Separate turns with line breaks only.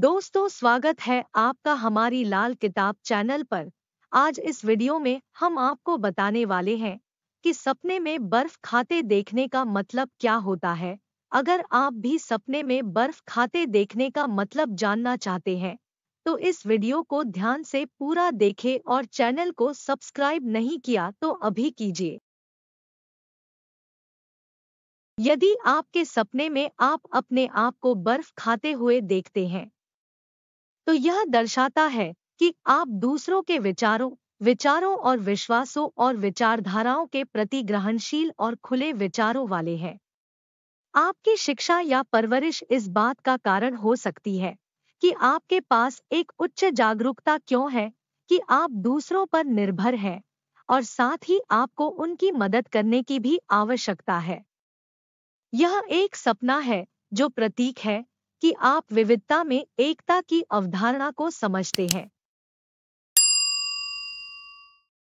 दोस्तों स्वागत है आपका हमारी लाल किताब चैनल पर आज इस वीडियो में हम आपको बताने वाले हैं कि सपने में बर्फ खाते देखने का मतलब क्या होता है अगर आप भी सपने में बर्फ खाते देखने का मतलब जानना चाहते हैं तो इस वीडियो को ध्यान से पूरा देखें और चैनल को सब्सक्राइब नहीं किया तो अभी कीजिए यदि आपके सपने में आप अपने आप को बर्फ खाते हुए देखते हैं तो यह दर्शाता है कि आप दूसरों के विचारों विचारों और विश्वासों और विचारधाराओं के प्रति ग्रहणशील और खुले विचारों वाले हैं आपकी शिक्षा या परवरिश इस बात का कारण हो सकती है कि आपके पास एक उच्च जागरूकता क्यों है कि आप दूसरों पर निर्भर हैं और साथ ही आपको उनकी मदद करने की भी आवश्यकता है यह एक सपना है जो प्रतीक है कि आप विविधता में एकता की अवधारणा को समझते हैं